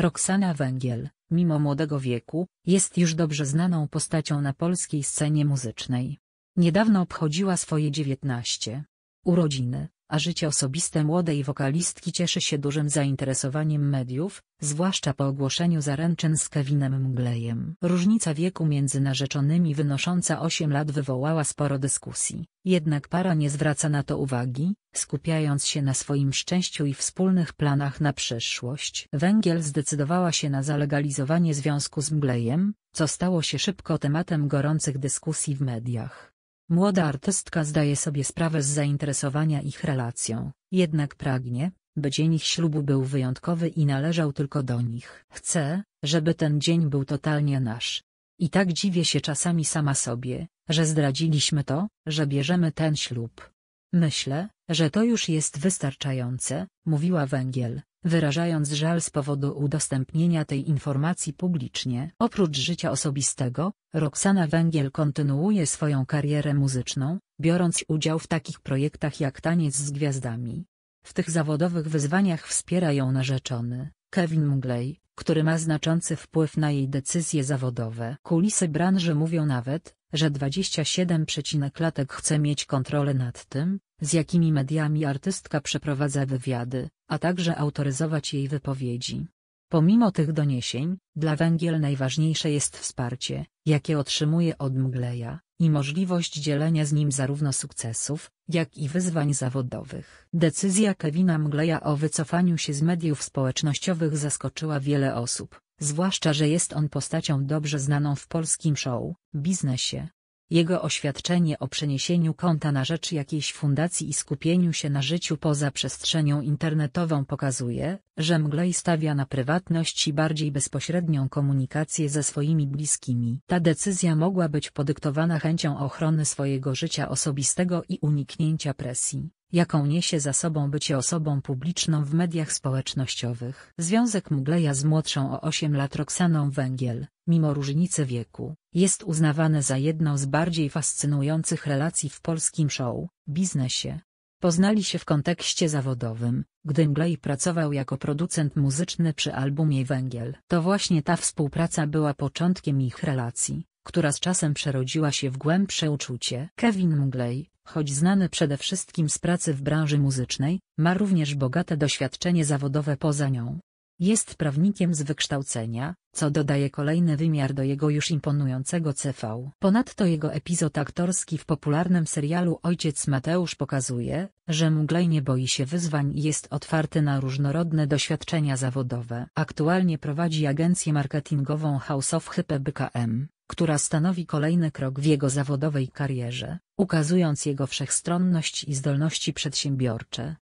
Roxana Węgiel, mimo młodego wieku, jest już dobrze znaną postacią na polskiej scenie muzycznej. Niedawno obchodziła swoje 19 urodziny, a życie osobiste młodej wokalistki cieszy się dużym zainteresowaniem mediów, zwłaszcza po ogłoszeniu zaręczyn z Kevinem Mglejem. Różnica wieku między narzeczonymi wynosząca 8 lat wywołała sporo dyskusji, jednak para nie zwraca na to uwagi, skupiając się na swoim szczęściu i wspólnych planach na przyszłość. Węgiel zdecydowała się na zalegalizowanie związku z Mglejem, co stało się szybko tematem gorących dyskusji w mediach. Młoda artystka zdaje sobie sprawę z zainteresowania ich relacją, jednak pragnie, by dzień ich ślubu był wyjątkowy i należał tylko do nich. Chcę, żeby ten dzień był totalnie nasz. I tak dziwię się czasami sama sobie, że zdradziliśmy to, że bierzemy ten ślub. Myślę, że to już jest wystarczające, mówiła Węgiel, wyrażając żal z powodu udostępnienia tej informacji publicznie. Oprócz życia osobistego, Roxana Węgiel kontynuuje swoją karierę muzyczną, biorąc udział w takich projektach jak Taniec z Gwiazdami. W tych zawodowych wyzwaniach wspiera ją narzeczony, Kevin Mgley, który ma znaczący wpływ na jej decyzje zawodowe. Kulisy branży mówią nawet, że 27 przecinek latek chce mieć kontrolę nad tym, z jakimi mediami artystka przeprowadza wywiady, a także autoryzować jej wypowiedzi. Pomimo tych doniesień, dla Węgiel najważniejsze jest wsparcie, jakie otrzymuje od Mgleja, i możliwość dzielenia z nim zarówno sukcesów, jak i wyzwań zawodowych. Decyzja Kevina Mgleja o wycofaniu się z mediów społecznościowych zaskoczyła wiele osób. Zwłaszcza, że jest on postacią dobrze znaną w polskim show, biznesie. Jego oświadczenie o przeniesieniu konta na rzecz jakiejś fundacji i skupieniu się na życiu poza przestrzenią internetową pokazuje, że Mglej stawia na prywatność i bardziej bezpośrednią komunikację ze swoimi bliskimi. Ta decyzja mogła być podyktowana chęcią ochrony swojego życia osobistego i uniknięcia presji jaką niesie za sobą bycie osobą publiczną w mediach społecznościowych. Związek Mugleja z młodszą o 8 lat Roxaną Węgiel, mimo różnicy wieku, jest uznawane za jedną z bardziej fascynujących relacji w polskim show, biznesie. Poznali się w kontekście zawodowym, gdy Mglej pracował jako producent muzyczny przy albumie Węgiel. To właśnie ta współpraca była początkiem ich relacji, która z czasem przerodziła się w głębsze uczucie. Kevin Mglej, Choć znany przede wszystkim z pracy w branży muzycznej, ma również bogate doświadczenie zawodowe poza nią. Jest prawnikiem z wykształcenia, co dodaje kolejny wymiar do jego już imponującego CV. Ponadto jego epizod aktorski w popularnym serialu Ojciec Mateusz pokazuje, że Muglej nie boi się wyzwań i jest otwarty na różnorodne doświadczenia zawodowe. Aktualnie prowadzi agencję marketingową House of Hype BKM która stanowi kolejny krok w jego zawodowej karierze, ukazując jego wszechstronność i zdolności przedsiębiorcze.